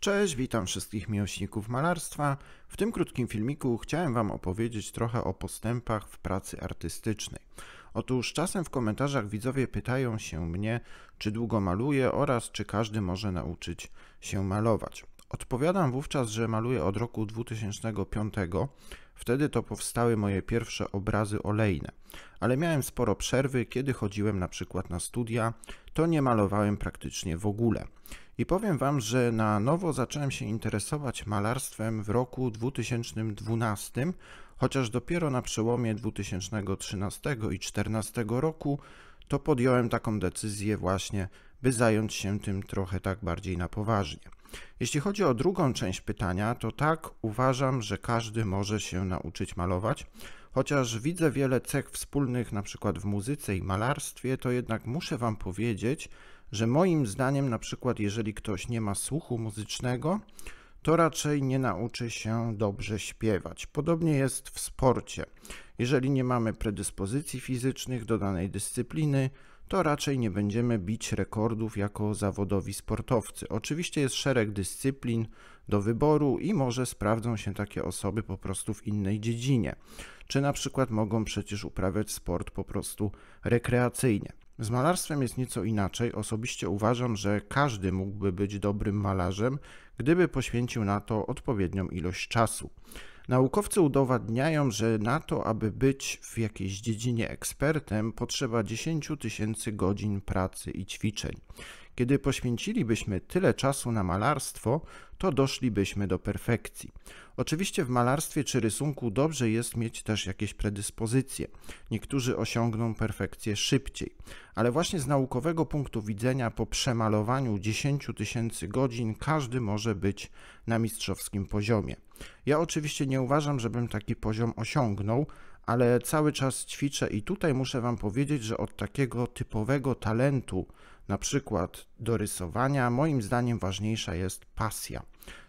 Cześć, witam wszystkich miłośników malarstwa. W tym krótkim filmiku chciałem Wam opowiedzieć trochę o postępach w pracy artystycznej. Otóż czasem w komentarzach widzowie pytają się mnie, czy długo maluję oraz czy każdy może nauczyć się malować. Odpowiadam wówczas, że maluję od roku 2005. Wtedy to powstały moje pierwsze obrazy olejne, ale miałem sporo przerwy, kiedy chodziłem na przykład na studia, to nie malowałem praktycznie w ogóle. I powiem Wam, że na nowo zacząłem się interesować malarstwem w roku 2012, chociaż dopiero na przełomie 2013 i 2014 roku to podjąłem taką decyzję właśnie by zająć się tym trochę tak bardziej na poważnie. Jeśli chodzi o drugą część pytania, to tak uważam, że każdy może się nauczyć malować. Chociaż widzę wiele cech wspólnych, na przykład w muzyce i malarstwie, to jednak muszę Wam powiedzieć, że moim zdaniem, na przykład, jeżeli ktoś nie ma słuchu muzycznego, to raczej nie nauczy się dobrze śpiewać. Podobnie jest w sporcie. Jeżeli nie mamy predyspozycji fizycznych do danej dyscypliny, to raczej nie będziemy bić rekordów jako zawodowi sportowcy. Oczywiście jest szereg dyscyplin do wyboru i może sprawdzą się takie osoby po prostu w innej dziedzinie. Czy na przykład mogą przecież uprawiać sport po prostu rekreacyjnie. Z malarstwem jest nieco inaczej. Osobiście uważam, że każdy mógłby być dobrym malarzem, gdyby poświęcił na to odpowiednią ilość czasu. Naukowcy udowadniają, że na to, aby być w jakiejś dziedzinie ekspertem, potrzeba 10 tysięcy godzin pracy i ćwiczeń. Kiedy poświęcilibyśmy tyle czasu na malarstwo, to doszlibyśmy do perfekcji. Oczywiście w malarstwie czy rysunku dobrze jest mieć też jakieś predyspozycje. Niektórzy osiągną perfekcję szybciej, ale właśnie z naukowego punktu widzenia po przemalowaniu 10 tysięcy godzin każdy może być na mistrzowskim poziomie. Ja oczywiście nie uważam, żebym taki poziom osiągnął, ale cały czas ćwiczę i tutaj muszę Wam powiedzieć, że od takiego typowego talentu, na przykład do rysowania, moim zdaniem ważniejsza jest pasja.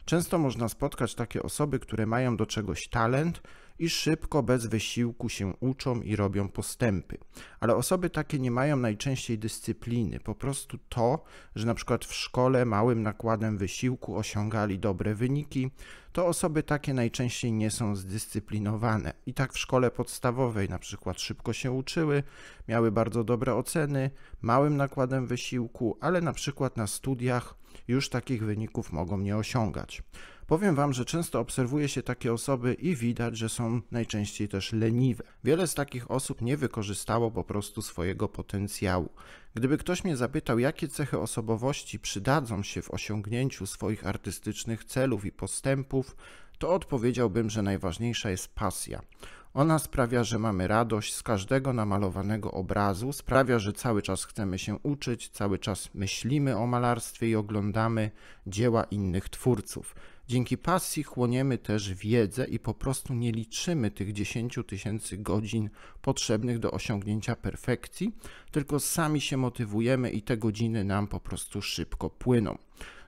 Często można spotkać takie osoby, które mają do czegoś talent, i szybko, bez wysiłku się uczą i robią postępy. Ale osoby takie nie mają najczęściej dyscypliny. Po prostu to, że na przykład w szkole małym nakładem wysiłku osiągali dobre wyniki, to osoby takie najczęściej nie są zdyscyplinowane. I tak w szkole podstawowej na przykład szybko się uczyły, miały bardzo dobre oceny, małym nakładem wysiłku, ale na przykład na studiach już takich wyników mogą nie osiągać. Powiem Wam, że często obserwuje się takie osoby i widać, że są najczęściej też leniwe. Wiele z takich osób nie wykorzystało po prostu swojego potencjału. Gdyby ktoś mnie zapytał, jakie cechy osobowości przydadzą się w osiągnięciu swoich artystycznych celów i postępów, to odpowiedziałbym, że najważniejsza jest pasja. Ona sprawia, że mamy radość z każdego namalowanego obrazu, sprawia, że cały czas chcemy się uczyć, cały czas myślimy o malarstwie i oglądamy dzieła innych twórców. Dzięki pasji chłoniemy też wiedzę i po prostu nie liczymy tych 10 tysięcy godzin potrzebnych do osiągnięcia perfekcji, tylko sami się motywujemy i te godziny nam po prostu szybko płyną.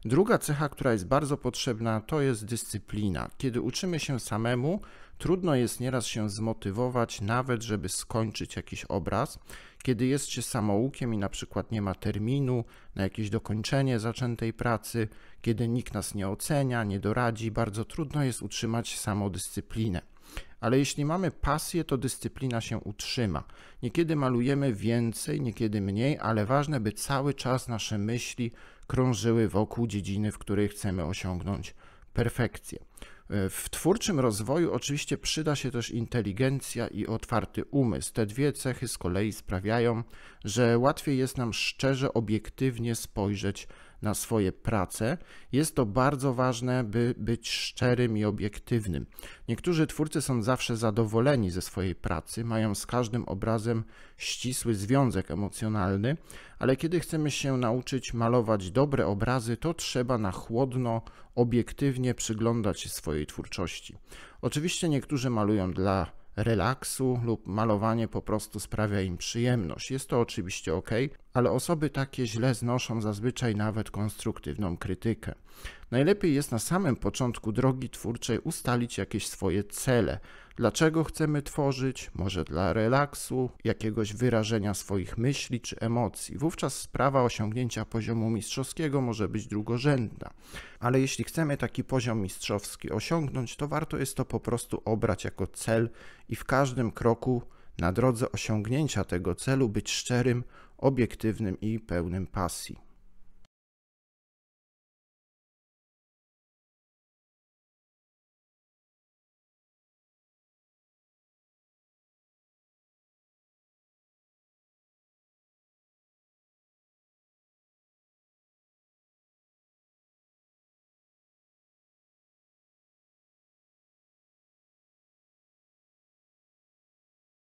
Druga cecha, która jest bardzo potrzebna, to jest dyscyplina. Kiedy uczymy się samemu, trudno jest nieraz się zmotywować, nawet żeby skończyć jakiś obraz. Kiedy jest się samoukiem i na przykład nie ma terminu na jakieś dokończenie zaczętej pracy, kiedy nikt nas nie ocenia, nie doradzi, bardzo trudno jest utrzymać samodyscyplinę ale jeśli mamy pasję, to dyscyplina się utrzyma. Niekiedy malujemy więcej, niekiedy mniej, ale ważne, by cały czas nasze myśli krążyły wokół dziedziny, w której chcemy osiągnąć perfekcję. E, w twórczym rozwoju oczywiście przyda się też inteligencja i otwarty umysł. Te dwie cechy z kolei sprawiają, że łatwiej jest nam szczerze, obiektywnie spojrzeć na swoje prace. Jest to bardzo ważne, by być szczerym i obiektywnym. Niektórzy twórcy są zawsze zadowoleni ze swojej pracy, mają z każdym obrazem ścisły związek emocjonalny, ale kiedy chcemy się nauczyć malować dobre obrazy, to trzeba na chłodno, obiektywnie przyglądać się swojej twórczości. Oczywiście niektórzy malują dla relaksu lub malowanie po prostu sprawia im przyjemność. Jest to oczywiście ok, ale osoby takie źle znoszą zazwyczaj nawet konstruktywną krytykę. Najlepiej jest na samym początku drogi twórczej ustalić jakieś swoje cele. Dlaczego chcemy tworzyć? Może dla relaksu, jakiegoś wyrażenia swoich myśli czy emocji. Wówczas sprawa osiągnięcia poziomu mistrzowskiego może być drugorzędna. Ale jeśli chcemy taki poziom mistrzowski osiągnąć, to warto jest to po prostu obrać jako cel i w każdym kroku na drodze osiągnięcia tego celu być szczerym, obiektywnym i pełnym pasji.